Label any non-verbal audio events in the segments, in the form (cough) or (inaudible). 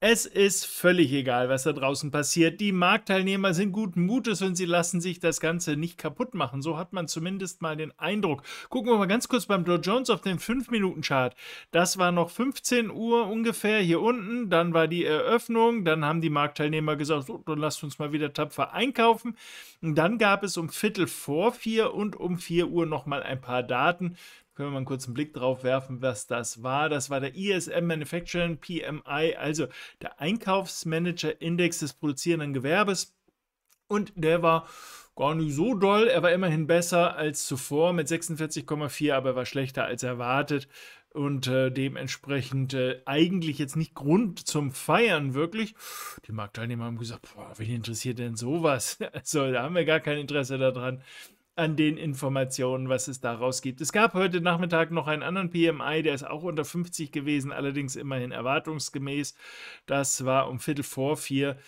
Es ist völlig egal, was da draußen passiert. Die Marktteilnehmer sind guten Mutes und sie lassen sich das Ganze nicht kaputt machen. So hat man zumindest mal den Eindruck. Gucken wir mal ganz kurz beim Dow Jones auf den 5-Minuten-Chart. Das war noch 15 Uhr ungefähr hier unten. Dann war die Eröffnung. Dann haben die Marktteilnehmer gesagt, so, dann lasst uns mal wieder tapfer einkaufen. Und dann gab es um Viertel vor vier und um 4 Uhr nochmal ein paar Daten. Können wir mal einen kurzen Blick drauf werfen, was das war? Das war der ISM Manufacturing PMI, also der Einkaufsmanager-Index des produzierenden Gewerbes. Und der war gar nicht so doll. Er war immerhin besser als zuvor mit 46,4, aber er war schlechter als erwartet. Und äh, dementsprechend äh, eigentlich jetzt nicht Grund zum Feiern wirklich. Die Marktteilnehmer haben gesagt, boah, wen interessiert denn sowas? (laughs) Also da haben wir gar kein Interesse daran an den Informationen, was es daraus gibt. Es gab heute Nachmittag noch einen anderen PMI, der ist auch unter 50 gewesen, allerdings immerhin erwartungsgemäß. Das war um Viertel vor vier.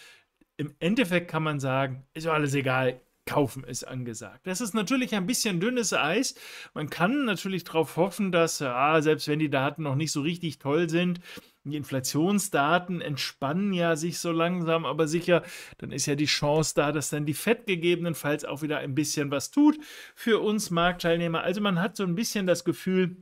Im Endeffekt kann man sagen, ist alles egal, kaufen ist angesagt. Das ist natürlich ein bisschen dünnes Eis. Man kann natürlich darauf hoffen, dass, ja, äh, ah, selbst wenn die Daten noch nicht so richtig toll sind, die Inflationsdaten entspannen ja sich so langsam, aber sicher, dann ist ja die Chance da, dass dann die FED gegebenenfalls auch wieder ein bisschen was tut für uns Marktteilnehmer. Also man hat so ein bisschen das Gefühl,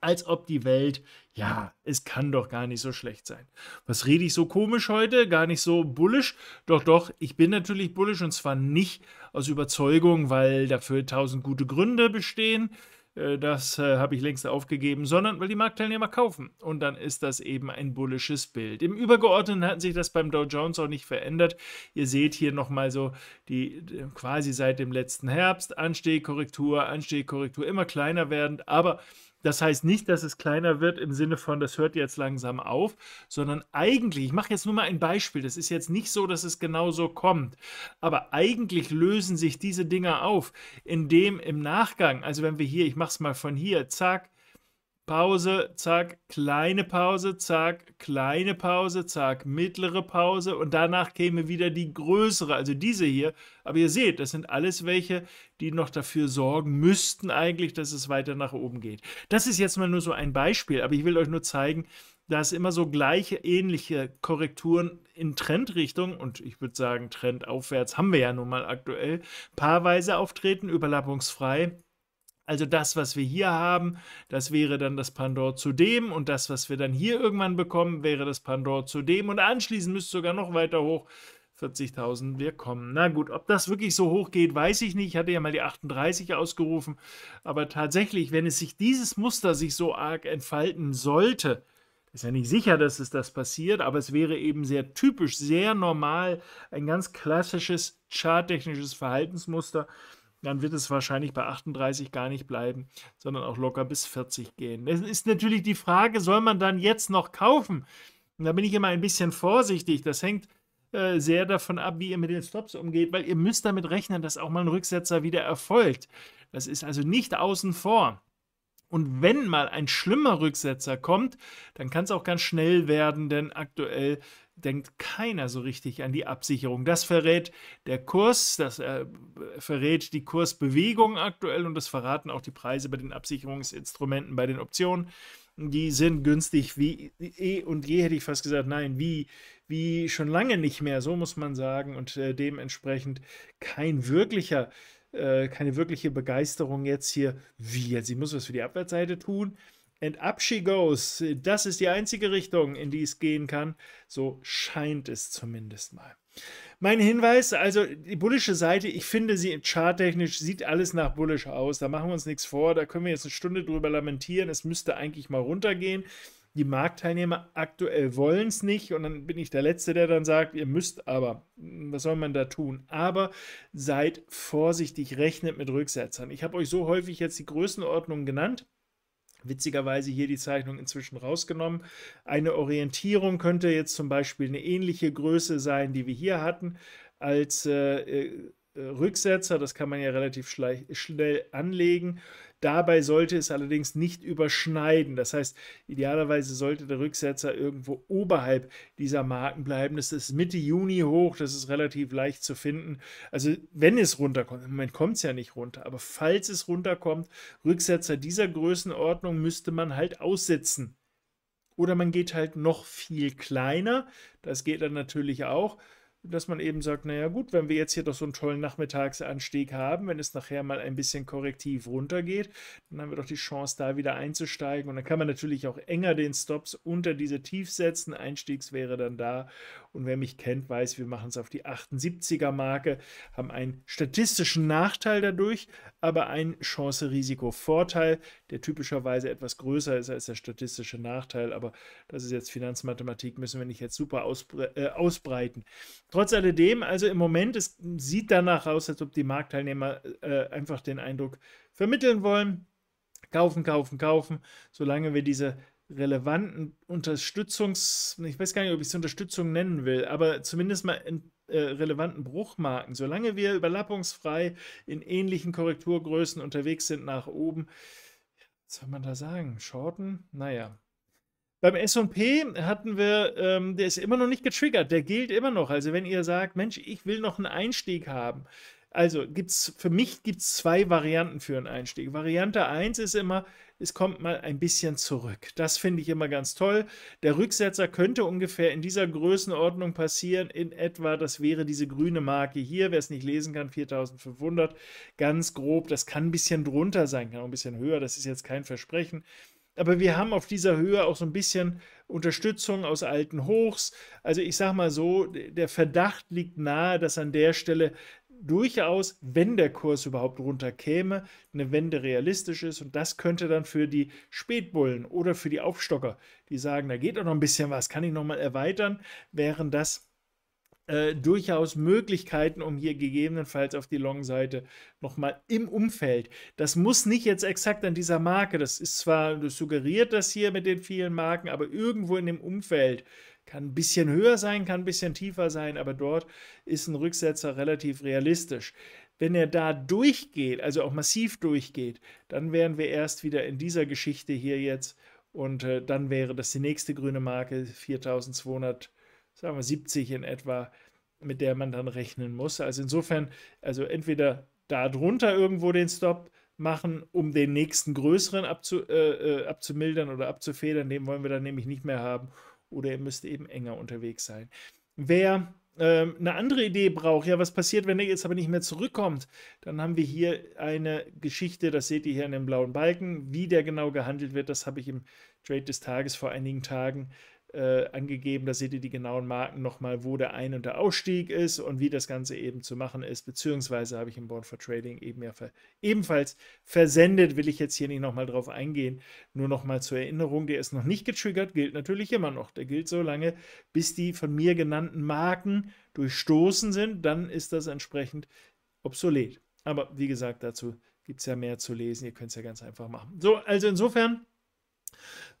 als ob die Welt, ja, es kann doch gar nicht so schlecht sein. Was rede ich so komisch heute? Gar nicht so bullisch? Doch, doch, ich bin natürlich bullisch und zwar nicht aus Überzeugung, weil dafür tausend gute Gründe bestehen. Äh, das äh, habe ich längst aufgegeben, sondern weil die Marktteilnehmer kaufen. Und dann ist das eben ein bullisches Bild. Im Übergeordneten hat sich das beim Dow Jones auch nicht verändert. Ihr seht hier nochmal so die quasi seit dem letzten Herbst Anstehkorrektur, Anstehkorrektur immer kleiner werdend, aber das heißt nicht, dass es kleiner wird im Sinne von, das hört jetzt langsam auf, sondern eigentlich, ich mache jetzt nur mal ein Beispiel, das ist jetzt nicht so, dass es genau so kommt, aber eigentlich lösen sich diese Dinger auf, indem im Nachgang, also wenn wir hier, ich mache es mal von hier, zack, Pause, zack, kleine Pause, zack, kleine Pause, zack, mittlere Pause und danach käme wieder die größere, also diese hier. Aber ihr seht, das sind alles welche, die noch dafür sorgen müssten eigentlich, dass es weiter nach oben geht. Das ist jetzt mal nur so ein Beispiel, aber ich will euch nur zeigen, dass immer so gleiche, ähnliche Korrekturen in Trendrichtung und ich würde sagen Trend aufwärts haben wir ja nun mal aktuell, paarweise auftreten, überlappungsfrei also das, was wir hier haben, das wäre dann das Pandor zu dem und das, was wir dann hier irgendwann bekommen, wäre das Pandor zu dem und anschließend müsste sogar noch weiter hoch. 40.000 wir kommen. Na gut, ob das wirklich so hoch geht, weiß ich nicht. Ich hatte ja mal die 38 ausgerufen. Aber tatsächlich, wenn es sich dieses Muster sich so arg entfalten sollte, ist ja nicht sicher, dass es das passiert, aber es wäre eben sehr typisch, sehr normal, ein ganz klassisches charttechnisches Verhaltensmuster, dann wird es wahrscheinlich bei 38 gar nicht bleiben, sondern auch locker bis 40 gehen. Es ist natürlich die Frage, soll man dann jetzt noch kaufen? Und da bin ich immer ein bisschen vorsichtig. Das hängt äh, sehr davon ab, wie ihr mit den Stops umgeht, weil ihr müsst damit rechnen, dass auch mal ein Rücksetzer wieder erfolgt. Das ist also nicht außen vor. Und wenn mal ein schlimmer Rücksetzer kommt, dann kann es auch ganz schnell werden, denn aktuell denkt keiner so richtig an die Absicherung. Das verrät der Kurs, das äh, verrät die Kursbewegung aktuell und das verraten auch die Preise bei den Absicherungsinstrumenten, bei den Optionen. Die sind günstig wie eh und je, hätte ich fast gesagt, nein, wie, wie schon lange nicht mehr, so muss man sagen. Und äh, dementsprechend kein wirklicher, äh, keine wirkliche Begeisterung jetzt hier, wie jetzt, ich muss was für die Abwärtsseite tun And up she goes. Das ist die einzige Richtung, in die es gehen kann. So scheint es zumindest mal. Mein Hinweis, also die bullische Seite, ich finde sie charttechnisch, sieht alles nach bullisch aus. Da machen wir uns nichts vor, da können wir jetzt eine Stunde drüber lamentieren. Es müsste eigentlich mal runtergehen. Die Marktteilnehmer aktuell wollen es nicht und dann bin ich der Letzte, der dann sagt, ihr müsst aber, was soll man da tun? Aber seid vorsichtig, rechnet mit Rücksetzern. Ich habe euch so häufig jetzt die Größenordnung genannt. Witzigerweise hier die Zeichnung inzwischen rausgenommen. Eine Orientierung könnte jetzt zum Beispiel eine ähnliche Größe sein, die wir hier hatten, als äh, äh Rücksetzer. Das kann man ja relativ schnell anlegen. Dabei sollte es allerdings nicht überschneiden. Das heißt, idealerweise sollte der Rücksetzer irgendwo oberhalb dieser Marken bleiben. Das ist Mitte Juni hoch, das ist relativ leicht zu finden. Also wenn es runterkommt, im Moment kommt es ja nicht runter, aber falls es runterkommt, Rücksetzer dieser Größenordnung müsste man halt aussetzen. Oder man geht halt noch viel kleiner, das geht dann natürlich auch dass man eben sagt, naja gut, wenn wir jetzt hier doch so einen tollen Nachmittagsanstieg haben, wenn es nachher mal ein bisschen korrektiv runtergeht, dann haben wir doch die Chance, da wieder einzusteigen. Und dann kann man natürlich auch enger den Stops unter diese Tiefs setzen. Einstiegs wäre dann da. Und wer mich kennt, weiß, wir machen es auf die 78er-Marke, haben einen statistischen Nachteil dadurch, aber einen Chance-Risiko-Vorteil, der typischerweise etwas größer ist als der statistische Nachteil. Aber das ist jetzt Finanzmathematik, müssen wir nicht jetzt super ausbre äh, ausbreiten. Trotz alledem, also im Moment es sieht danach aus, als ob die Marktteilnehmer äh, äh, einfach den Eindruck vermitteln wollen, kaufen, kaufen, kaufen, solange wir diese relevanten Unterstützungs, ich weiß gar nicht, ob ich es Unterstützung nennen will, aber zumindest mal in, äh, relevanten Bruchmarken, solange wir überlappungsfrei in ähnlichen Korrekturgrößen unterwegs sind nach oben, was soll man da sagen? Shorten? Naja, beim S&P hatten wir, ähm, der ist immer noch nicht getriggert, der gilt immer noch. Also wenn ihr sagt, Mensch, ich will noch einen Einstieg haben. Also gibt's, für mich gibt es zwei Varianten für einen Einstieg. Variante 1 ist immer, es kommt mal ein bisschen zurück. Das finde ich immer ganz toll. Der Rücksetzer könnte ungefähr in dieser Größenordnung passieren, in etwa, das wäre diese grüne Marke hier, wer es nicht lesen kann, 4500, ganz grob, das kann ein bisschen drunter sein, kann auch ein bisschen höher, das ist jetzt kein Versprechen aber wir haben auf dieser Höhe auch so ein bisschen Unterstützung aus alten Hochs. Also ich sage mal so, der Verdacht liegt nahe, dass an der Stelle durchaus, wenn der Kurs überhaupt runterkäme, eine Wende realistisch ist. Und das könnte dann für die Spätbullen oder für die Aufstocker, die sagen, da geht doch noch ein bisschen was, kann ich nochmal erweitern, wären das äh, durchaus Möglichkeiten, um hier gegebenenfalls auf die Long-Seite nochmal im Umfeld. Das muss nicht jetzt exakt an dieser Marke, das ist zwar, du suggeriert das hier mit den vielen Marken, aber irgendwo in dem Umfeld kann ein bisschen höher sein, kann ein bisschen tiefer sein, aber dort ist ein Rücksetzer relativ realistisch. Wenn er da durchgeht, also auch massiv durchgeht, dann wären wir erst wieder in dieser Geschichte hier jetzt und äh, dann wäre das die nächste grüne Marke 4200 sagen wir 70 in etwa, mit der man dann rechnen muss. Also insofern, also entweder darunter irgendwo den Stop machen, um den nächsten größeren abzu, äh, äh, abzumildern oder abzufedern, den wollen wir dann nämlich nicht mehr haben, oder er müsste eben enger unterwegs sein. Wer ähm, eine andere Idee braucht, ja, was passiert, wenn er jetzt aber nicht mehr zurückkommt, dann haben wir hier eine Geschichte, das seht ihr hier an dem blauen Balken, wie der genau gehandelt wird, das habe ich im Trade des Tages vor einigen Tagen äh, angegeben. Da seht ihr die genauen Marken nochmal, wo der Ein- und der Ausstieg ist und wie das Ganze eben zu machen ist. Beziehungsweise habe ich im Board for Trading eben ja ver ebenfalls versendet. Will ich jetzt hier nicht nochmal drauf eingehen. Nur nochmal zur Erinnerung, der ist noch nicht getriggert, gilt natürlich immer noch. Der gilt so lange, bis die von mir genannten Marken durchstoßen sind. Dann ist das entsprechend obsolet. Aber wie gesagt, dazu gibt es ja mehr zu lesen. Ihr könnt es ja ganz einfach machen. So, also insofern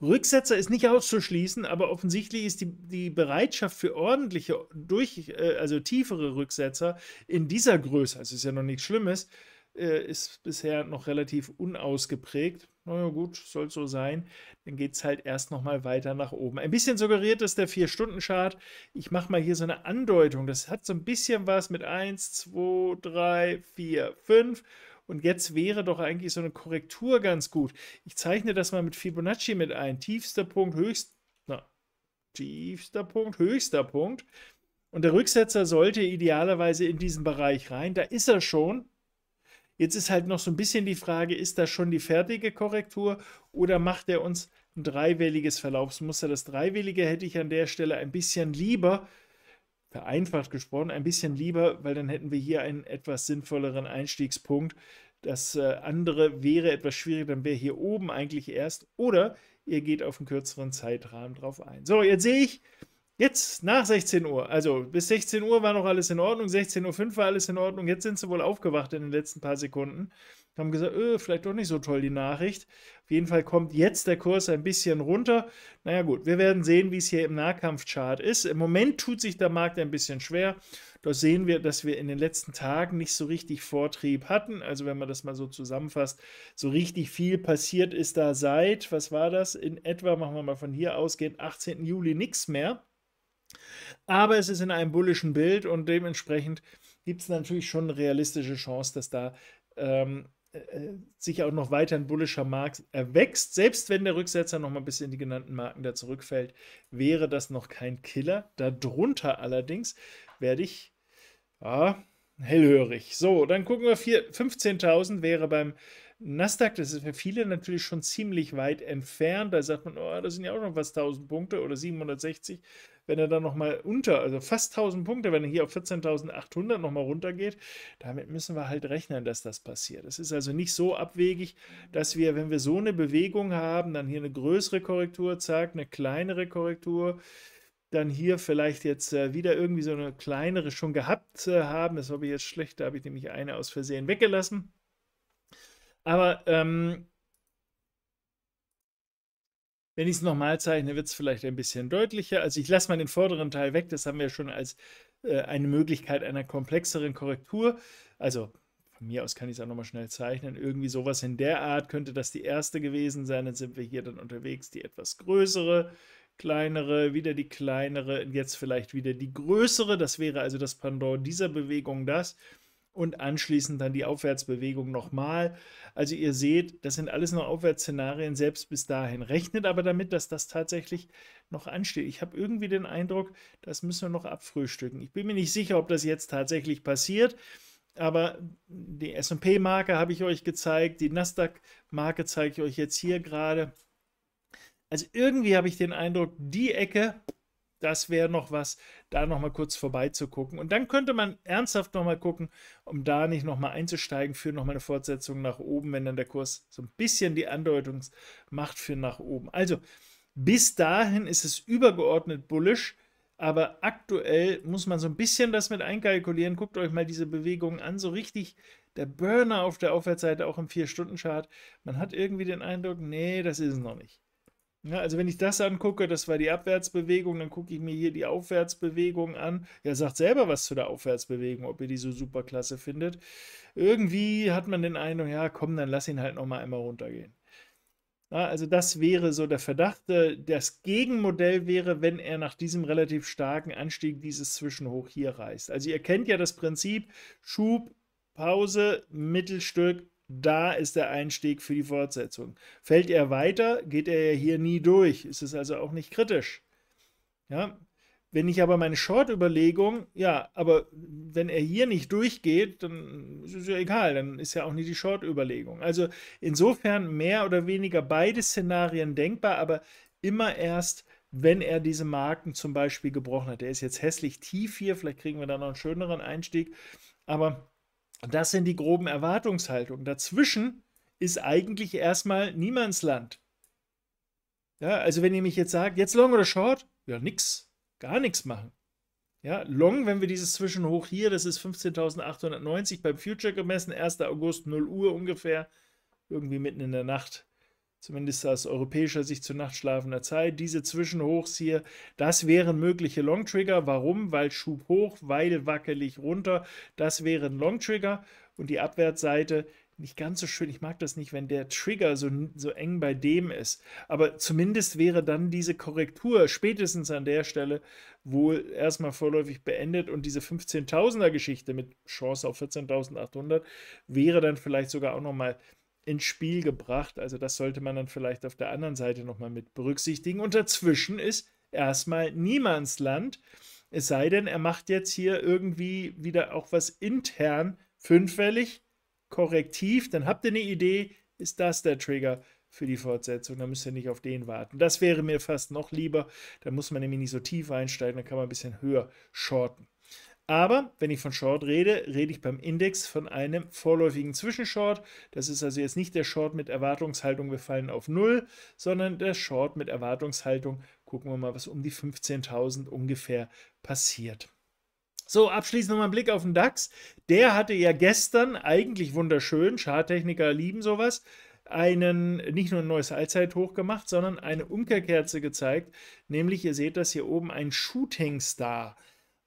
Rücksetzer ist nicht auszuschließen, aber offensichtlich ist die, die Bereitschaft für ordentliche, durch, äh, also tiefere Rücksetzer in dieser Größe, also ist ja noch nichts Schlimmes, äh, ist bisher noch relativ unausgeprägt. Na ja, gut, soll so sein. Dann geht es halt erst nochmal weiter nach oben. Ein bisschen suggeriert ist der 4-Stunden-Chart. Ich mache mal hier so eine Andeutung. Das hat so ein bisschen was mit 1, 2, 3, 4, 5 und jetzt wäre doch eigentlich so eine Korrektur ganz gut. Ich zeichne das mal mit Fibonacci mit ein. Tiefster Punkt, höchst, na, tiefster Punkt, höchster Punkt. Und der Rücksetzer sollte idealerweise in diesen Bereich rein. Da ist er schon. Jetzt ist halt noch so ein bisschen die Frage, ist das schon die fertige Korrektur oder macht er uns ein dreiwähliges Verlaufsmuster? Das dreiwillige hätte ich an der Stelle ein bisschen lieber, vereinfacht gesprochen, ein bisschen lieber, weil dann hätten wir hier einen etwas sinnvolleren Einstiegspunkt. Das äh, andere wäre etwas schwierig, dann wäre hier oben eigentlich erst. Oder ihr geht auf einen kürzeren Zeitrahmen drauf ein. So, jetzt sehe ich, jetzt nach 16 Uhr, also bis 16 Uhr war noch alles in Ordnung, 16.05 Uhr war alles in Ordnung, jetzt sind sie wohl aufgewacht in den letzten paar Sekunden haben gesagt, öh, vielleicht doch nicht so toll die Nachricht. Auf jeden Fall kommt jetzt der Kurs ein bisschen runter. Naja gut, wir werden sehen, wie es hier im Nahkampfchart ist. Im Moment tut sich der Markt ein bisschen schwer. Dort sehen wir, dass wir in den letzten Tagen nicht so richtig Vortrieb hatten. Also wenn man das mal so zusammenfasst, so richtig viel passiert ist da seit, was war das? In etwa, machen wir mal von hier ausgehend, 18. Juli nichts mehr. Aber es ist in einem bullischen Bild und dementsprechend gibt es natürlich schon eine realistische Chance, dass da ähm, äh, sich auch noch weiter ein bullischer Markt erwächst, selbst wenn der Rücksetzer noch mal ein bisschen in die genannten Marken da zurückfällt, wäre das noch kein Killer. Darunter allerdings werde ich ja, hellhörig. So, dann gucken wir 15.000 wäre beim Nasdaq, das ist für viele natürlich schon ziemlich weit entfernt. Da sagt man, oh, das sind ja auch noch was 1000 Punkte oder 760 wenn er dann nochmal unter, also fast 1000 Punkte, wenn er hier auf 14.800 nochmal runtergeht, damit müssen wir halt rechnen, dass das passiert. Es ist also nicht so abwegig, dass wir, wenn wir so eine Bewegung haben, dann hier eine größere Korrektur, zack, eine kleinere Korrektur, dann hier vielleicht jetzt äh, wieder irgendwie so eine kleinere schon gehabt äh, haben. Das habe ich jetzt schlecht, da habe ich nämlich eine aus Versehen weggelassen. Aber ähm, wenn ich es nochmal zeichne, wird es vielleicht ein bisschen deutlicher. Also ich lasse mal den vorderen Teil weg, das haben wir schon als äh, eine Möglichkeit einer komplexeren Korrektur. Also von mir aus kann ich es auch nochmal schnell zeichnen. Irgendwie sowas in der Art könnte das die erste gewesen sein. Dann sind wir hier dann unterwegs, die etwas größere, kleinere, wieder die kleinere, jetzt vielleicht wieder die größere. Das wäre also das Pendant dieser Bewegung das und anschließend dann die Aufwärtsbewegung nochmal. Also ihr seht, das sind alles nur Aufwärtsszenarien, selbst bis dahin. Rechnet aber damit, dass das tatsächlich noch ansteht. Ich habe irgendwie den Eindruck, das müssen wir noch abfrühstücken. Ich bin mir nicht sicher, ob das jetzt tatsächlich passiert. Aber die SP-Marke habe ich euch gezeigt, die Nasdaq-Marke zeige ich euch jetzt hier gerade. Also irgendwie habe ich den Eindruck, die Ecke, das wäre noch was, da nochmal kurz vorbeizugucken. Und dann könnte man ernsthaft nochmal gucken, um da nicht nochmal einzusteigen für nochmal eine Fortsetzung nach oben, wenn dann der Kurs so ein bisschen die Andeutung macht für nach oben. Also bis dahin ist es übergeordnet bullisch, aber aktuell muss man so ein bisschen das mit einkalkulieren. Guckt euch mal diese Bewegungen an, so richtig der Burner auf der Aufwärtsseite, auch im 4-Stunden-Chart. Man hat irgendwie den Eindruck, nee, das ist es noch nicht. Ja, ne, also wenn ich das angucke, das war die Abwärtsbewegung, dann gucke ich mir hier die Aufwärtsbewegung an. Ja, sagt selber was zu der Aufwärtsbewegung, ob ihr die so super klasse findet. Irgendwie hat man den Eindruck, ja, komm, dann lass ihn halt nochmal einmal runtergehen. Ja, also das wäre so der Verdacht. Äh, das Gegenmodell wäre, wenn er nach diesem relativ starken Anstieg dieses Zwischenhoch hier reißt. Also ihr kennt ja das Prinzip Schub, Pause, Mittelstück, da ist der Einstieg für die Fortsetzung. Fällt er weiter, geht er ja hier nie durch. Ist es also auch nicht kritisch. Ja. Wenn ich aber meine Short-Überlegung, ja, aber wenn er hier nicht durchgeht, dann ist es ja egal, dann ist ja auch nicht die Short-Überlegung. Also insofern mehr oder weniger beide Szenarien denkbar, aber immer erst, wenn er diese Marken zum Beispiel gebrochen hat. Der ist jetzt hässlich tief hier, vielleicht kriegen wir da noch einen schöneren Einstieg, aber das sind die groben Erwartungshaltungen. Dazwischen ist eigentlich erstmal Niemandsland. Ja, also wenn ihr mich jetzt sagt, jetzt long oder short, ja, nix, gar nichts machen. Ja, long, wenn wir dieses Zwischenhoch hier, das ist 15.890 beim Future gemessen, 1. August 0 Uhr ungefähr, irgendwie mitten in der Nacht zumindest aus europäischer Sicht zu nachtschlafender Zeit. Diese Zwischenhochs hier, das wären mögliche Long-Trigger. Warum? Weil Schub hoch, weil wackelig runter. Das wären Long-Trigger. Und die Abwärtsseite nicht ganz so schön. Ich mag das nicht, wenn der Trigger so, so eng bei dem ist. Aber zumindest wäre dann diese Korrektur spätestens an der Stelle wohl erstmal vorläufig beendet und diese 15.000er Geschichte mit Chance auf 14.800 wäre dann vielleicht sogar auch nochmal mal ins Spiel gebracht. Also das sollte man dann vielleicht auf der anderen Seite nochmal mit berücksichtigen. Und dazwischen ist erstmal Niemandsland. Es sei denn, er macht jetzt hier irgendwie wieder auch was intern fünffällig, korrektiv. Dann habt ihr eine Idee, ist das der Trigger für die Fortsetzung. Da müsst ihr nicht auf den warten. Das wäre mir fast noch lieber. Da muss man nämlich nicht so tief einsteigen, da kann man ein bisschen höher shorten. Aber wenn ich von Short rede, rede ich beim Index von einem vorläufigen Zwischenshort. Das ist also jetzt nicht der Short mit Erwartungshaltung, wir fallen auf 0, sondern der Short mit Erwartungshaltung. Gucken wir mal, was um die 15.000 ungefähr passiert. So, abschließend nochmal ein Blick auf den DAX. Der hatte ja gestern, eigentlich wunderschön, Charttechniker lieben sowas, einen, nicht nur ein neues Allzeithoch gemacht, sondern eine Umkehrkerze gezeigt. Nämlich, ihr seht das hier oben, ein Shooting Star.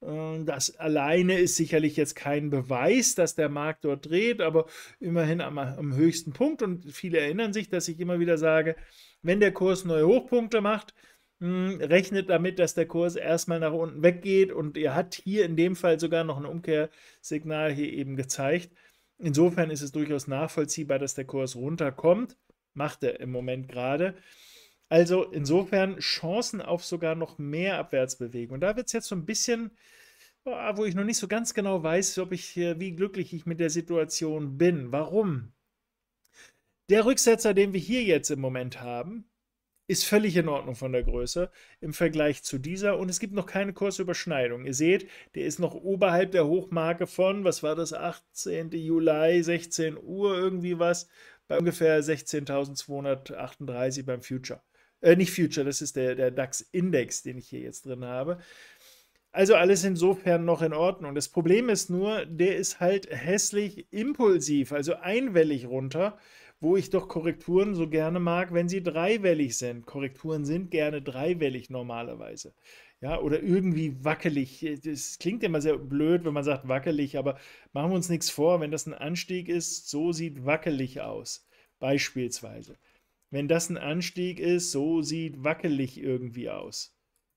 Ähm, das alleine ist sicherlich jetzt kein Beweis, dass der Markt dort dreht, aber immerhin am, am, höchsten Punkt. Und viele erinnern sich, dass ich immer wieder sage, wenn der Kurs neue Hochpunkte macht, hm, rechnet damit, dass der Kurs erstmal nach unten weggeht. Und er hat hier in dem Fall sogar noch ein Umkehrsignal hier eben gezeigt. Insofern ist es durchaus nachvollziehbar, dass der Kurs runterkommt. Macht er im Moment gerade. Also insofern Chancen auf sogar noch mehr Abwärtsbewegung. Und da wird es jetzt so ein bisschen, wo ich noch nicht so ganz genau weiß, ob ich, wie glücklich ich mit der Situation bin. Warum? Der Rücksetzer, den wir hier jetzt im Moment haben, ist völlig in Ordnung von der Größe im Vergleich zu dieser und es gibt noch keine Kursüberschneidung. Ihr seht, der ist noch oberhalb der Hochmarke von, was war das, 18. Juli, 16 Uhr irgendwie was, bei ungefähr 16.238 beim Future. Äh, nicht Future, das ist der, der DAX-Index, den ich hier jetzt drin habe. Also alles insofern noch in Ordnung. Das Problem ist nur, der ist halt hässlich impulsiv, also einwellig runter, wo ich doch Korrekturen so gerne mag, wenn sie dreiwellig sind. Korrekturen sind gerne dreiwellig normalerweise. Ja, oder irgendwie wackelig. Das klingt immer sehr blöd, wenn man sagt wackelig, aber machen wir uns nichts vor, wenn das ein Anstieg ist, so sieht wackelig aus, beispielsweise wenn das ein Anstieg ist, so sieht wackelig irgendwie aus.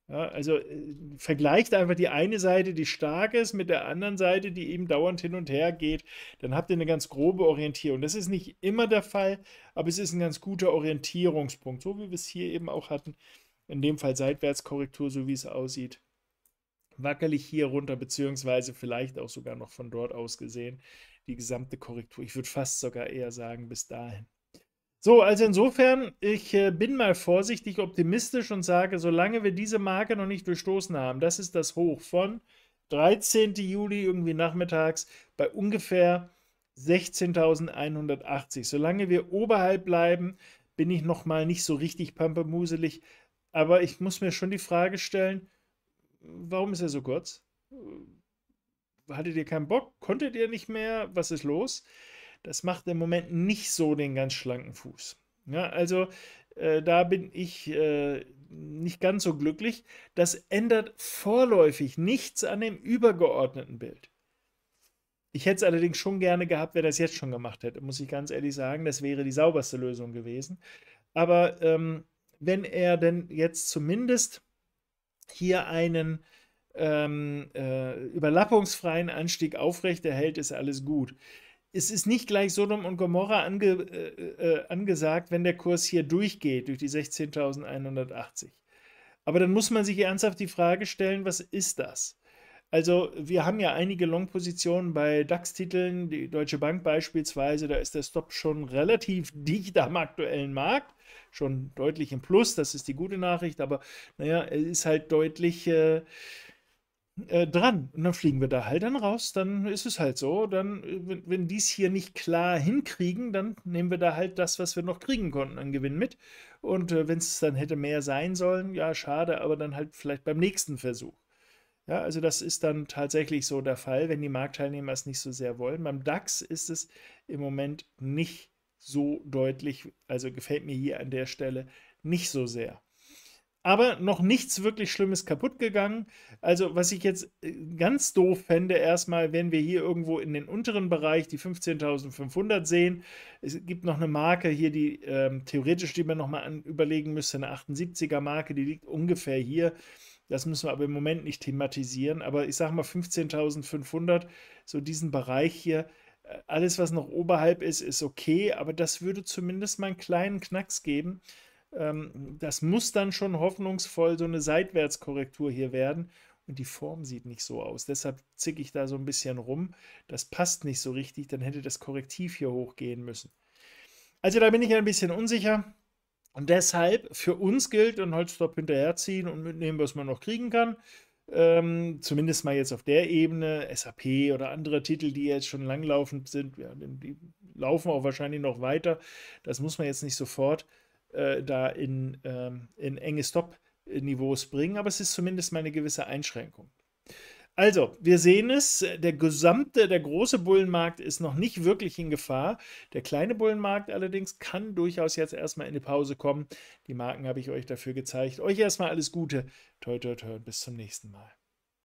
Ja, also äh, vergleicht einfach die eine Seite, die stark ist, mit der anderen Seite, die eben dauernd hin und her geht. Dann habt ihr eine ganz grobe Orientierung. Das ist nicht immer der Fall, aber es ist ein ganz guter Orientierungspunkt, so wie wir es hier eben auch hatten. In dem Fall Seitwärtskorrektur, so wie es aussieht. Wackelig hier runter, beziehungsweise vielleicht auch sogar noch von dort aus gesehen, die gesamte Korrektur. Ich würde fast sogar eher sagen, bis dahin. So, also insofern, ich äh, bin mal vorsichtig optimistisch und sage, solange wir diese Marke noch nicht durchstoßen haben, das ist das Hoch von 13. Juli irgendwie nachmittags bei ungefähr 16.180. Solange wir oberhalb bleiben, bin ich nochmal nicht so richtig pampermuselig. Aber ich muss mir schon die Frage stellen, warum ist er so kurz? Hattet ihr keinen Bock? Konntet ihr nicht mehr? Was ist los? das macht im Moment nicht so den ganz schlanken Fuß. Ja, also äh, da bin ich äh, nicht ganz so glücklich. Das ändert vorläufig nichts an dem übergeordneten Bild. Ich hätte es allerdings schon gerne gehabt, wer das jetzt schon gemacht hätte, muss ich ganz ehrlich sagen. Das wäre die sauberste Lösung gewesen. Aber ähm, wenn er denn jetzt zumindest hier einen ähm, äh, überlappungsfreien Anstieg aufrechterhält, ist alles gut es ist nicht gleich Sodom und Gomorra ange, äh, äh angesagt, wenn der Kurs hier durchgeht, durch die 16.180. Aber dann muss man sich ernsthaft die Frage stellen, was ist das? Also wir haben ja einige Long-Positionen bei DAX-Titeln, die Deutsche Bank beispielsweise, da ist der Stop schon relativ dicht am aktuellen Markt, schon deutlich im Plus, das ist die gute Nachricht, aber naja, es ist halt deutlich... Äh, äh, dran. Und dann fliegen wir da halt dann raus, dann ist es halt so. Dann, äh, wenn, wenn die es hier nicht klar hinkriegen, dann nehmen wir da halt das, was wir noch kriegen konnten, an Gewinn mit. Und äh, wenn es dann hätte mehr sein sollen, ja, schade, aber dann halt vielleicht beim nächsten Versuch. Ja, also das ist dann tatsächlich so der Fall, wenn die Marktteilnehmer es nicht so sehr wollen. Beim DAX ist es im Moment nicht so deutlich, also gefällt mir hier an der Stelle nicht so sehr aber noch nichts wirklich Schlimmes kaputt gegangen. Also, was ich jetzt äh, ganz doof fände, erstmal, wenn wir hier irgendwo in den unteren Bereich die 15.500 sehen. Es gibt noch eine Marke hier, die ähm, theoretisch, die man nochmal überlegen müsste, eine 78er Marke, die liegt ungefähr hier. Das müssen wir aber im Moment nicht thematisieren. Aber ich sage mal 15.500, so diesen Bereich hier, äh, alles, was noch oberhalb ist, ist okay. Aber das würde zumindest mal einen kleinen Knacks geben. Ähm, das muss dann schon hoffnungsvoll so eine Seitwärtskorrektur hier werden. Und die Form sieht nicht so aus. Deshalb zicke ich da so ein bisschen rum. Das passt nicht so richtig. Dann hätte das Korrektiv hier hochgehen müssen. Also da bin ich ein bisschen unsicher. Und deshalb für uns gilt, ein Holzstopp hinterherziehen und mitnehmen, was man noch kriegen kann. Ähm, zumindest mal jetzt auf der Ebene, SAP oder andere Titel, die jetzt schon langlaufend sind, ja, die laufen auch wahrscheinlich noch weiter. Das muss man jetzt nicht sofort äh, da in, ähm, in enge Stop-Niveaus bringen, aber es ist zumindest mal eine gewisse Einschränkung. Also, wir sehen es, der gesamte, der große Bullenmarkt ist noch nicht wirklich in Gefahr. Der kleine Bullenmarkt allerdings kann durchaus jetzt erstmal in die Pause kommen. Die Marken habe ich euch dafür gezeigt. Euch erstmal alles Gute. Toi, toi, toi, bis zum nächsten Mal.